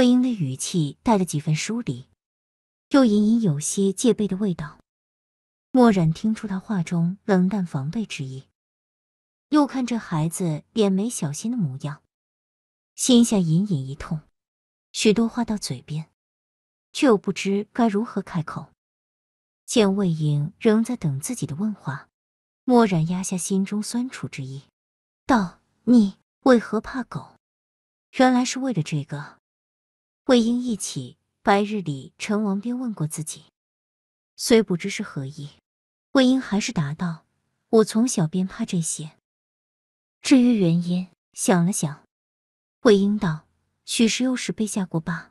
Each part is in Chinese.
魏婴的语气带了几分疏离，又隐隐有些戒备的味道。墨染听出他话中冷淡防备之意，又看这孩子敛眉小心的模样，心下隐隐一痛。许多话到嘴边，却又不知该如何开口。见魏婴仍在等自己的问话，墨染压下心中酸楚之意，道：“你为何怕狗？原来是为了这个。”魏婴一起，白日里陈王便问过自己，虽不知是何意，魏婴还是答道：“我从小便怕这些。至于原因，想了想，魏婴道：许是幼时被下过吧，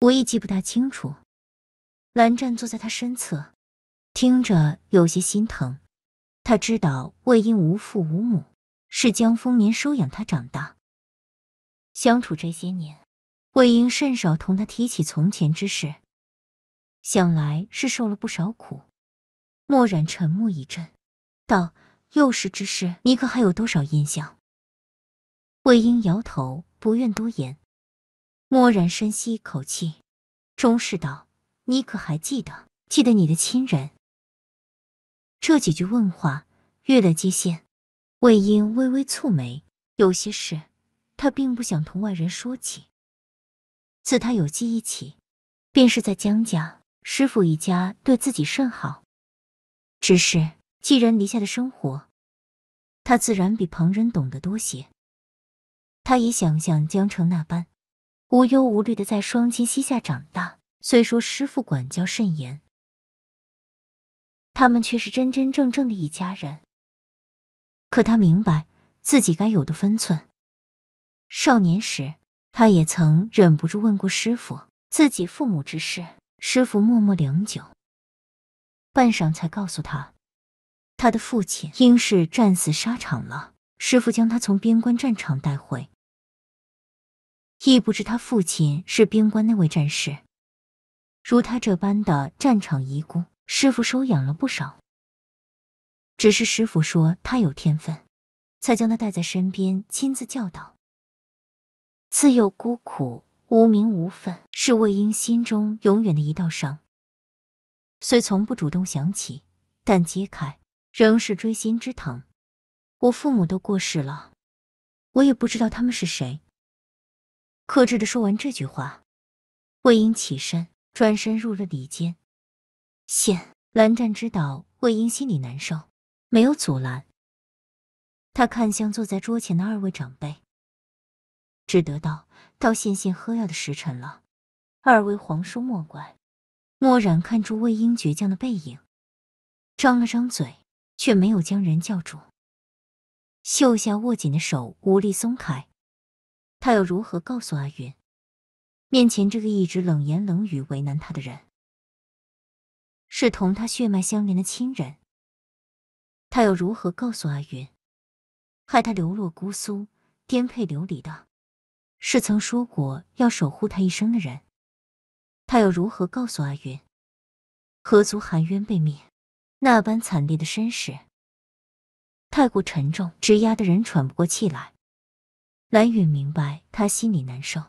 我亦记不大清楚。”蓝湛坐在他身侧，听着有些心疼。他知道魏婴无父无母，是江风眠收养他长大，相处这些年。魏婴甚少同他提起从前之事，想来是受了不少苦。墨染沉默一阵，道：“幼时之事，你可还有多少印象？”魏婴摇头，不愿多言。墨染深吸一口气，终是道：“你可还记得？记得你的亲人？”这几句问话，越的界限。魏婴微微蹙眉，有些事，他并不想同外人说起。自他有记忆起，便是在江家，师傅一家对自己甚好。只是寄人篱下的生活，他自然比旁人懂得多些。他也想象江城那般无忧无虑的在双亲膝下长大。虽说师傅管教甚严，他们却是真真正正的一家人。可他明白自己该有的分寸。少年时。他也曾忍不住问过师傅自己父母之事，师傅默默良久，半晌才告诉他，他的父亲应是战死沙场了。师傅将他从边关战场带回，亦不知他父亲是边关那位战士。如他这般的战场遗孤，师傅收养了不少。只是师傅说他有天分，才将他带在身边，亲自教导。自幼孤苦，无名无份，是魏婴心中永远的一道伤。虽从不主动想起，但揭开仍是锥心之疼。我父母都过世了，我也不知道他们是谁。克制地说完这句话，魏婴起身，转身入了里间。现蓝湛知道魏婴心里难受，没有阻拦。他看向坐在桌前的二位长辈。只得道：“到县县喝药的时辰了。”二位皇叔莫怪。墨染看出魏婴倔强的背影，张了张嘴，却没有将人叫住。秀霞握紧的手无力松开。他要如何告诉阿云，面前这个一直冷言冷语为难他的人，是同他血脉相连的亲人？他要如何告诉阿云，害他流落姑苏、颠沛流离的？是曾说过要守护他一生的人，他又如何告诉阿云？何足含冤被灭，那般惨烈的身世，太过沉重，直压得人喘不过气来。蓝雨明白他心里难受，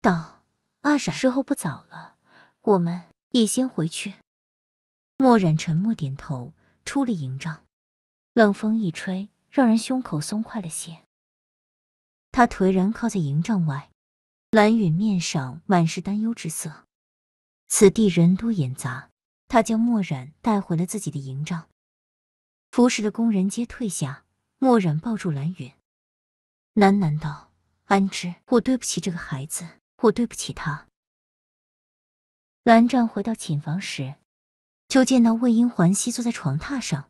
道：“阿染，时候不早了，我们也先回去。”墨染沉默点头，出了营帐。冷风一吹，让人胸口松快了些。他颓然靠在营帐外，蓝允面上满是担忧之色。此地人多眼杂，他将墨染带回了自己的营帐，服侍的宫人皆退下。墨染抱住蓝允，喃喃道：“安之，我对不起这个孩子，我对不起他。”蓝湛回到寝房时，就见到魏婴环膝坐在床榻上，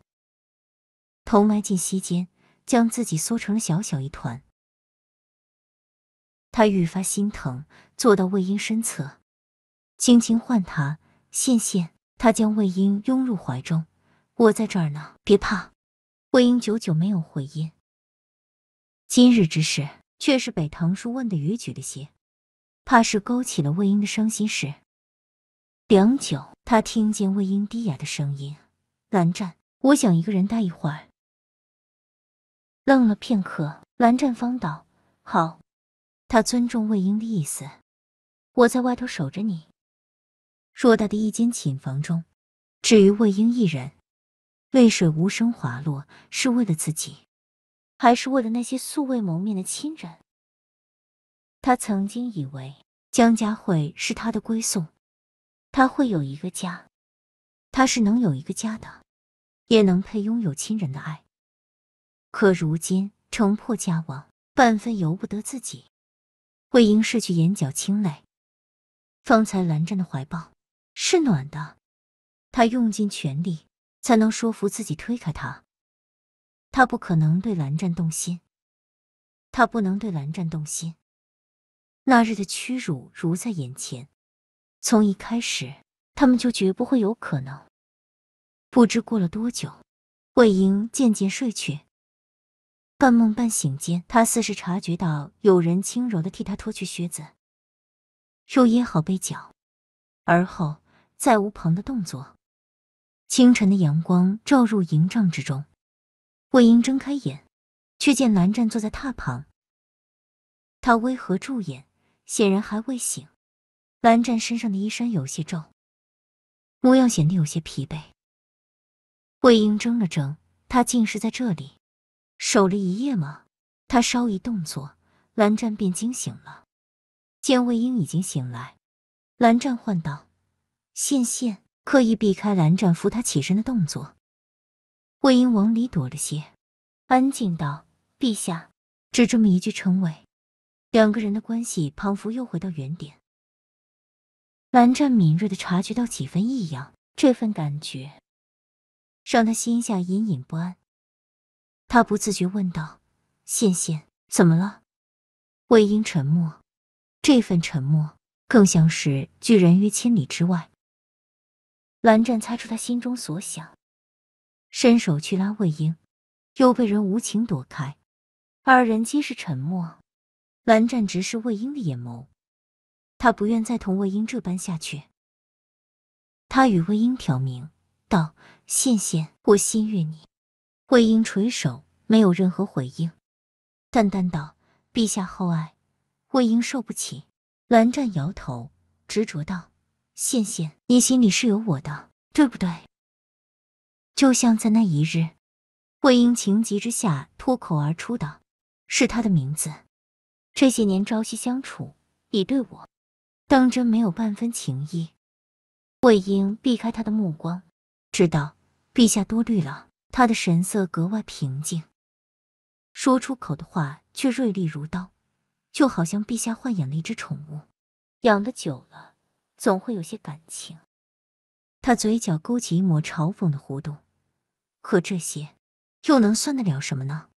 头埋进膝间，将自己缩成了小小一团。他愈发心疼，坐到魏婴身侧，轻轻唤他“羡羡”。他将魏婴拥入怀中：“我在这儿呢，别怕。”魏婴久久没有回音。今日之事，却是北唐叔问的逾矩了些，怕是勾起了魏婴的伤心事。良久，他听见魏婴低哑的声音：“蓝湛，我想一个人待一会儿。”愣了片刻，蓝湛方道：“好。”他尊重魏婴的意思，我在外头守着你。偌大的一间寝房中，只余魏婴一人，泪水无声滑落，是为了自己，还是为了那些素未谋面的亲人？他曾经以为江家会是他的归宿，他会有一个家，他是能有一个家的，也能配拥有亲人的爱。可如今城破家亡，半分由不得自己。魏婴拭去眼角清泪，方才蓝湛的怀抱是暖的，他用尽全力才能说服自己推开他。他不可能对蓝湛动心，他不能对蓝湛动心。那日的屈辱如在眼前，从一开始他们就绝不会有可能。不知过了多久，魏婴渐渐睡去。半梦半醒间，他似是察觉到有人轻柔的替他脱去靴子，又掖好被角，而后再无旁的动作。清晨的阳光照入营帐之中，魏婴睁开眼，却见蓝湛坐在榻旁。他微合住眼，显然还未醒。蓝湛身上的衣衫有些皱，模样显得有些疲惫。魏婴怔了怔，他竟是在这里。守了一夜吗？他稍一动作，蓝湛便惊醒了。见魏婴已经醒来，蓝湛唤道：“羡羡。”刻意避开蓝湛扶他起身的动作，魏婴往里躲了些，安静道：“陛下。”只这么一句称谓，两个人的关系仿佛又回到原点。蓝湛敏锐的察觉到几分异样，这份感觉让他心下隐隐不安。他不自觉问道：“羡羡，怎么了？”魏婴沉默，这份沉默更像是拒人于千里之外。蓝湛猜出他心中所想，伸手去拉魏婴，又被人无情躲开。二人皆是沉默。蓝湛直视魏婴的眼眸，他不愿再同魏婴这般下去。他与魏婴挑明道：“羡羡，我心悦你。”魏婴垂首，没有任何回应，淡淡道：“陛下厚爱，魏婴受不起。”蓝湛摇头，执着道：“羡羡，你心里是有我的，对不对？”就像在那一日，魏婴情急之下脱口而出的，是他的名字。这些年朝夕相处，你对我，当真没有半分情意？魏婴避开他的目光，知道陛下多虑了。他的神色格外平静，说出口的话却锐利如刀，就好像陛下豢养了一只宠物，养的久了，总会有些感情。他嘴角勾起一抹嘲讽的弧度，可这些又能算得了什么呢？